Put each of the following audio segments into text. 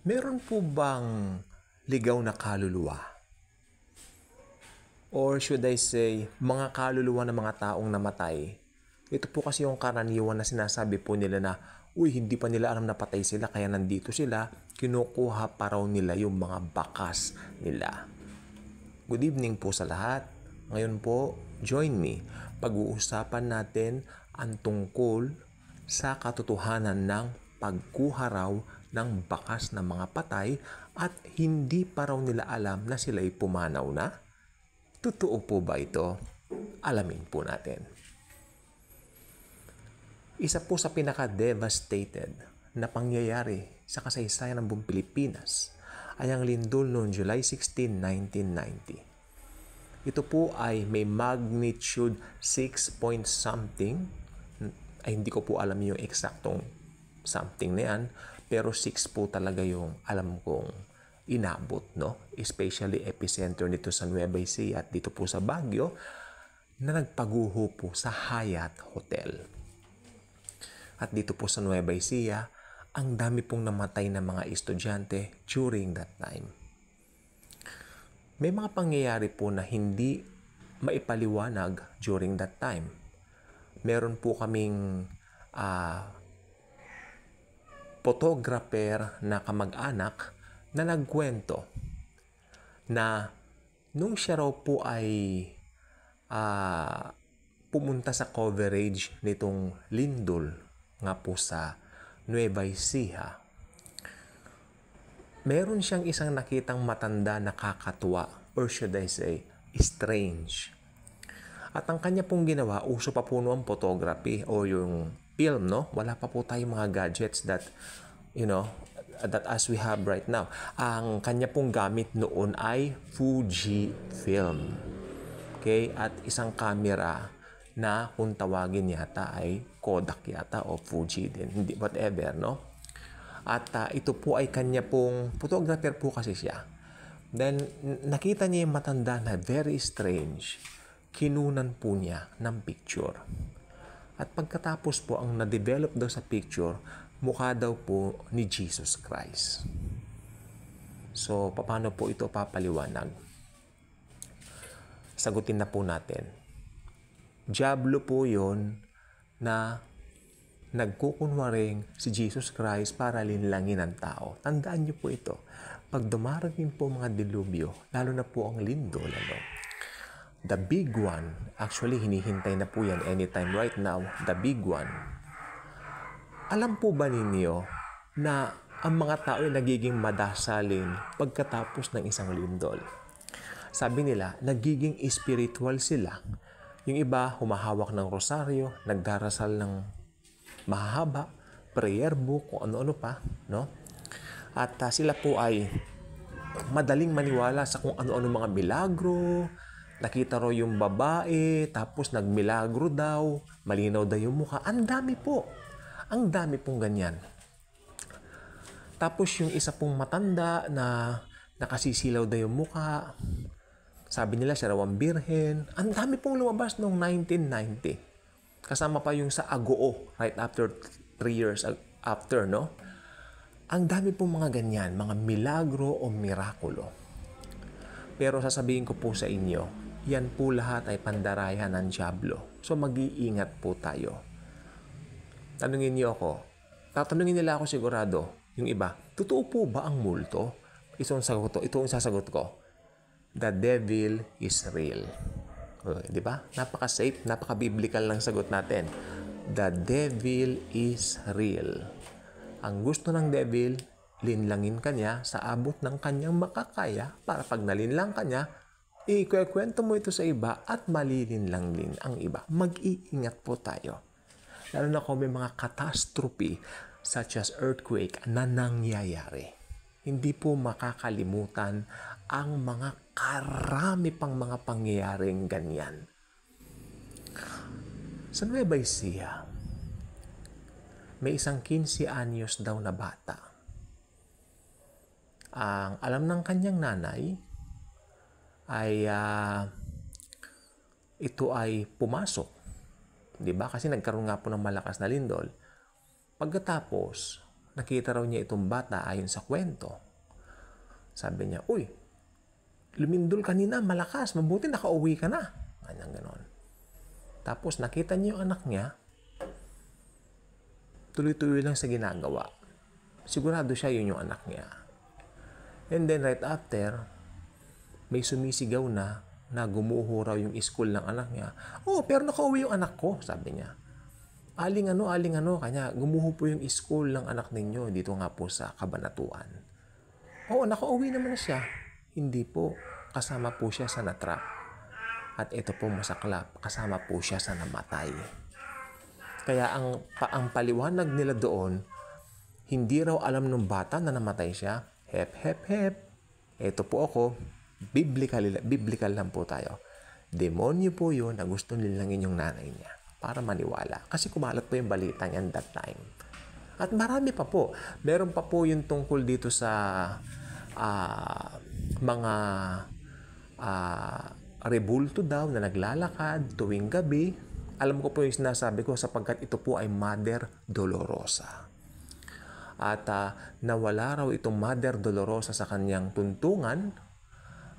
meron po bang ligaw na kaluluwa? Or should I say, mga kaluluwa ng mga taong namatay? Ito po kasi yung karaniwan na sinasabi po nila na, uy, hindi pa nila alam na patay sila kaya nandito sila, kinukuha pa raw nila yung mga bakas nila. Good evening po sa lahat. Ngayon po, join me. Pag-uusapan natin ang tungkol sa katotohanan ng pagkuha raw ng bakas ng mga patay at hindi pa raw nila alam na sila'y pumanaw na? Totoo po ba ito? Alamin po natin. Isa po sa pinaka-devastated na pangyayari sa kasaysayan ng buong Pilipinas ay ang lindol noong July 16, 1990. Ito po ay may magnitude 6 point something. Ay hindi ko po alam yung eksaktong something na yan. Pero 6 po talaga yung alam kong inabot, no? Especially epicenter nito sa Nueva Ecija at dito po sa Baguio na nagpaguho po sa Hyatt Hotel. At dito po sa Nueva Ecija, ang dami pong namatay na mga estudyante during that time. May mga pangyayari po na hindi maipaliwanag during that time. Meron po kaming uh, photographer na kamag-anak na nagkwento na nung siya raw po ay uh, pumunta sa coverage nitong lindol nga po sa Nueva Ecija. Meron siyang isang nakitang matanda na kakatuwa or should I say strange. At ang kanya pong ginawa, uso pa po noong photography o yung film, no? Wala pa po tayong mga gadgets that, you know, that as we have right now. Ang kanya pong gamit noon ay Fuji film. Okay? At isang camera na kung tawagin yata ay Kodak yata o Fuji din, hindi whatever, no? At uh, ito po ay kanya pong photographer po kasi siya. Then nakita niya yung matanda na very strange. Kinunan po niya ng picture. At pagkatapos po ang na-develop daw sa picture, mukha daw po ni Jesus Christ. So, paano po ito papaliwanag? Sagutin na po natin. Diablo po yon na nagkukunwaring si Jesus Christ para linlangin ang tao. Tandaan niyo po ito. Pag dumarating po mga dilubyo, lalo na po ang lindol, ano, The big one, actually hinihintay na po yan anytime right now, the big one. Alam po ba ninyo na ang mga tao ay nagiging madasalin pagkatapos ng isang lindol? Sabi nila, nagiging spiritual sila. Yung iba, humahawak ng rosaryo, nagdarasal ng mahaba, prayer book, kung ano-ano pa, no? At uh, sila po ay madaling maniwala sa kung ano-ano mga milagro, nakita raw yung babae, tapos nagmilagro daw, malinaw daw yung mukha. Ang dami po. Ang dami pong ganyan. Tapos yung isa pong matanda na nakasisilaw daw yung mukha. Sabi nila siya raw ang birhen. Ang dami pong lumabas noong 1990. Kasama pa yung sa Agoo, right after 3 years after, no? Ang dami pong mga ganyan, mga milagro o mirakulo. Pero sasabihin ko po sa inyo, yan po lahat ay pandarayan ng Diablo. So mag-iingat po tayo. Tanungin niyo ako, tatanungin nila ako sigurado, yung iba, totoo po ba ang multo? Ito ang sagot ko, ito ang sasagot ko. The devil is real. Uh, di ba? Napaka-safe, napaka-biblical ng sagot natin. The devil is real. Ang gusto ng devil, linlangin kanya sa abot ng kanyang makakaya para pag nalinlang kanya, Ikwekwento mo ito sa iba at lang din ang iba. Mag-iingat po tayo. Lalo na kung may mga catastrophe such as earthquake na nangyayari. Hindi po makakalimutan ang mga karami pang mga pangyayaring ganyan. Sa Nueva Ecija, may isang 15 anyos daw na bata. Ang alam ng kanyang nanay, ay uh, ito ay pumasok. 'Di ba? Kasi nagkaroon nga po ng malakas na lindol. Pagkatapos, nakita raw niya itong bata ayon sa kwento. Sabi niya, "Uy, lumindol kanina, malakas, mabuti nakauwi ka na." Ganyan ganoon. Tapos nakita niya yung anak niya, tuloy-tuloy lang sa ginagawa. Sigurado siya yun yung anak niya. And then right after, may sumisigaw na na gumuho raw yung school ng anak niya. Oh, pero nakauwi yung anak ko, sabi niya. Aling ano, aling ano, kanya, gumuho po yung school ng anak ninyo dito nga po sa kabanatuan. Oo, oh, nakauwi naman na siya. Hindi po, kasama po siya sa natrap. At ito po masaklap, kasama po siya sa namatay. Kaya ang, pa, ang paliwanag nila doon, hindi raw alam ng bata na namatay siya. Hep, hep, hep. Ito po ako, biblical, biblical lang po tayo. Demonyo po yun na gusto nilang inyong nanay niya para maniwala. Kasi kumalat po yung balita niyan that time. At marami pa po. Meron pa po yung tungkol dito sa uh, mga uh, rebulto daw na naglalakad tuwing gabi. Alam ko po yung sinasabi ko sapagkat ito po ay Mother Dolorosa. At uh, nawala raw itong Mother Dolorosa sa kanyang tuntungan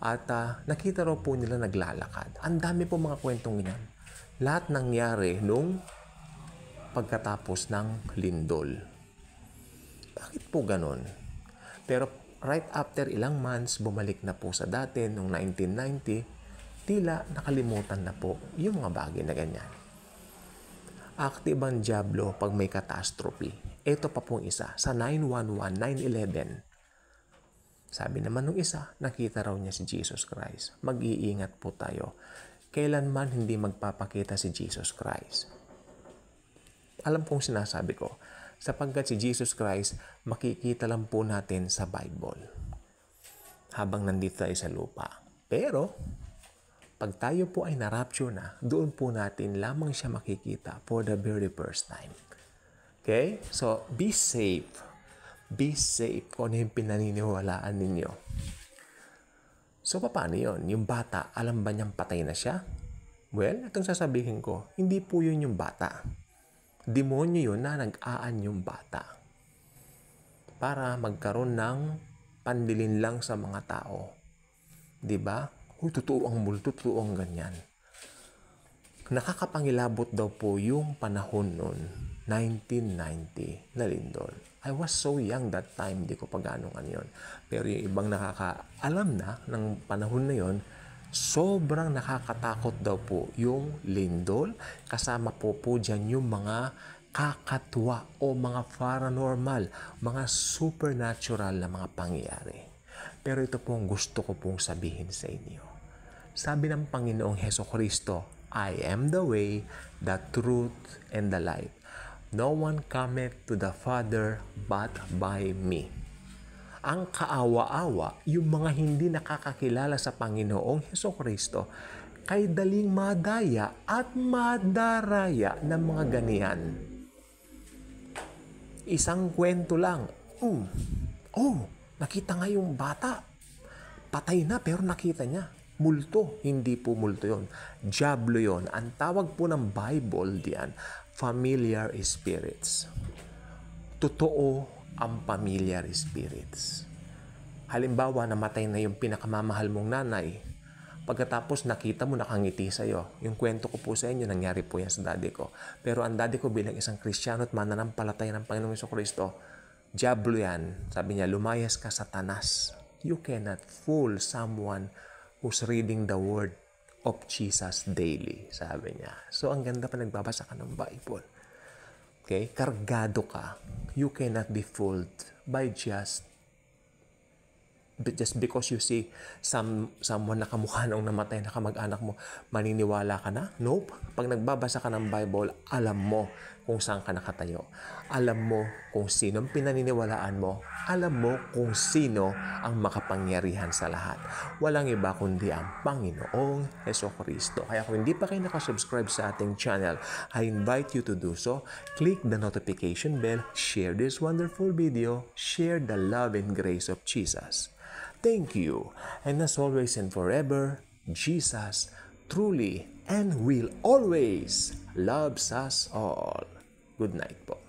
at uh, nakita raw po nila naglalakad. Ang dami po mga kwentong yan. Lahat nangyari nung pagkatapos ng lindol. Bakit po ganon? Pero right after ilang months, bumalik na po sa dati noong 1990, tila nakalimutan na po yung mga bagay na ganyan. Active ang Diablo pag may catastrophe. Ito pa pong isa sa 911, 911 sabi naman ng isa, nakita raw niya si Jesus Christ. Mag-iingat po tayo. Kailanman hindi magpapakita si Jesus Christ. Alam kong sinasabi ko, sapagkat si Jesus Christ, makikita lang po natin sa Bible habang nandito tayo sa lupa. Pero, pag tayo po ay na-rapture na, doon po natin lamang siya makikita for the very first time. Okay? So, be safe be safe kung ano yung pinaniniwalaan ninyo. So, paano yon Yung bata, alam ba niyang patay na siya? Well, itong sasabihin ko, hindi po yun yung bata. Demonyo yun na nag-aan yung bata. Para magkaroon ng pandilin lang sa mga tao. di ba? Diba? Uy, totoo ang multo, totoo ang ganyan. Nakakapangilabot daw po yung panahon noon, 1990, na lindol. I was so young that time, hindi ko pa ganong ano yun. Pero yung ibang nakakaalam na ng panahon na yon, sobrang nakakatakot daw po yung lindol. Kasama po po dyan yung mga kakatwa o mga paranormal, mga supernatural na mga pangyayari. Pero ito po ang gusto ko pong sabihin sa inyo. Sabi ng Panginoong Heso Kristo, I am the way, the truth, and the life No one cometh to the Father but by me. Ang kaawa-awa, yung mga hindi nakakakilala sa Panginoong Heso Kristo, kay daling madaya at madaraya ng mga ganihan. Isang kwento lang. Oh, oh, nakita nga yung bata. Patay na pero nakita niya multo. Hindi po multo yon. Diablo yon. Ang tawag po ng Bible diyan familiar spirits. Totoo ang familiar spirits. Halimbawa, namatay na yung pinakamamahal mong nanay. Pagkatapos nakita mo nakangiti sa iyo. Yung kwento ko po sa inyo, nangyari po yan sa daddy ko. Pero ang daddy ko bilang isang Kristiyano at mananampalataya ng Panginoong Iso Kristo, Diablo yan. Sabi niya, lumayas ka sa satanas. You cannot fool someone who's reading the word of Jesus daily, sabi niya. So, ang ganda pa nagbabasa ka ng Bible. Okay? Kargado ka. You cannot be fooled by just but just because you see some, someone na kamukha nung namatay na kamag-anak mo, maniniwala ka na? Nope. Pag nagbabasa ka ng Bible, alam mo kung saan ka nakatayo. Alam mo kung sino ang pinaniniwalaan mo. Alam mo kung sino ang makapangyarihan sa lahat. Walang iba kundi ang Panginoong Yeso Kristo. Kaya kung hindi pa kayo nakasubscribe sa ating channel, I invite you to do so. Click the notification bell, share this wonderful video, share the love and grace of Jesus. Thank you. And as always and forever, Jesus truly and will always loves us all. Good night Bob.